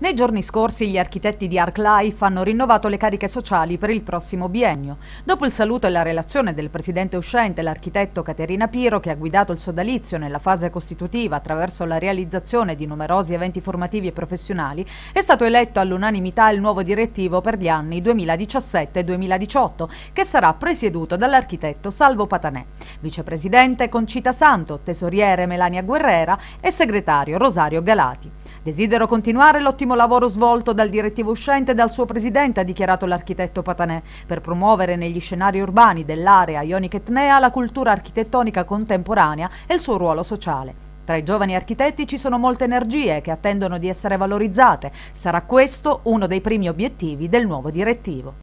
Nei giorni scorsi gli architetti di ArcLife hanno rinnovato le cariche sociali per il prossimo biennio. Dopo il saluto e la relazione del presidente uscente, l'architetto Caterina Piro, che ha guidato il sodalizio nella fase costitutiva attraverso la realizzazione di numerosi eventi formativi e professionali, è stato eletto all'unanimità il nuovo direttivo per gli anni 2017 2018, che sarà presieduto dall'architetto Salvo Patanè, vicepresidente Concita Santo, tesoriere Melania Guerrera e segretario Rosario Galati. Desidero continuare l'ottimo ottimo lavoro svolto dal direttivo uscente e dal suo presidente, ha dichiarato l'architetto Patanè, per promuovere negli scenari urbani dell'area Ionic Etnea la cultura architettonica contemporanea e il suo ruolo sociale. Tra i giovani architetti ci sono molte energie che attendono di essere valorizzate. Sarà questo uno dei primi obiettivi del nuovo direttivo.